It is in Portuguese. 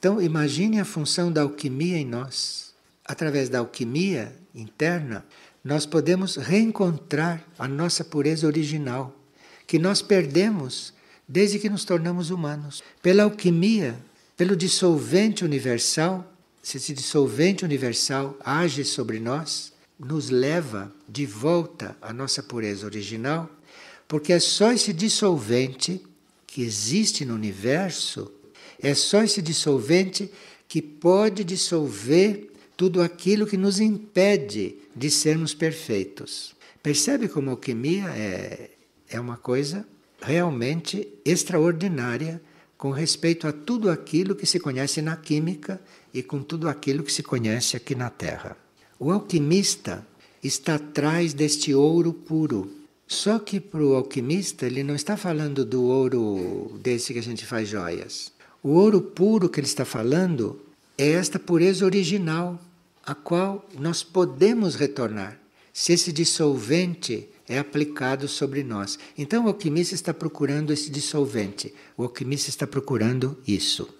Então, imagine a função da alquimia em nós. Através da alquimia interna, nós podemos reencontrar a nossa pureza original, que nós perdemos desde que nos tornamos humanos. Pela alquimia, pelo dissolvente universal, se esse dissolvente universal age sobre nós, nos leva de volta à nossa pureza original, porque é só esse dissolvente que existe no universo é só esse dissolvente que pode dissolver tudo aquilo que nos impede de sermos perfeitos. Percebe como a alquimia é, é uma coisa realmente extraordinária com respeito a tudo aquilo que se conhece na química e com tudo aquilo que se conhece aqui na Terra. O alquimista está atrás deste ouro puro. Só que para o alquimista, ele não está falando do ouro desse que a gente faz joias. O ouro puro que ele está falando é esta pureza original, a qual nós podemos retornar se esse dissolvente é aplicado sobre nós. Então o alquimista está procurando esse dissolvente, o alquimista está procurando isso.